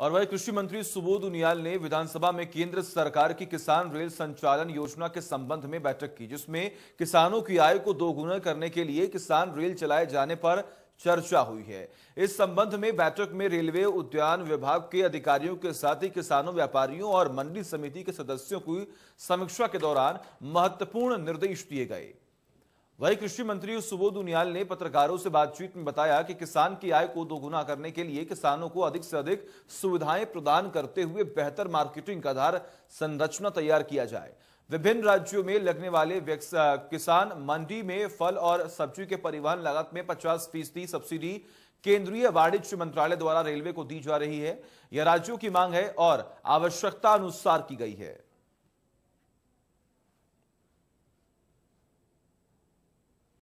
और वही कृषि मंत्री सुबोध उनियाल ने विधानसभा में केंद्र सरकार की किसान रेल संचालन योजना के संबंध में बैठक की जिसमें किसानों की आय को दोगुना करने के लिए किसान रेल चलाए जाने पर चर्चा हुई है इस संबंध में बैठक में रेलवे उद्यान विभाग के अधिकारियों के साथ ही किसानों व्यापारियों और मंडी समिति के सदस्यों की समीक्षा के दौरान महत्वपूर्ण निर्देश दिए गए वही कृषि मंत्री सुबोध उनियाल ने पत्रकारों से बातचीत में बताया कि किसान की आय को दोगुना करने के लिए किसानों को अधिक से अधिक सुविधाएं प्रदान करते हुए बेहतर मार्केटिंग का आधार संरचना तैयार किया जाए विभिन्न राज्यों में लगने वाले किसान मंडी में फल और सब्जी के परिवहन लागत में 50 फीसदी सब्सिडी केंद्रीय वाणिज्य मंत्रालय द्वारा रेलवे को दी जा रही है यह राज्यों की मांग है और आवश्यकता अनुसार की गई है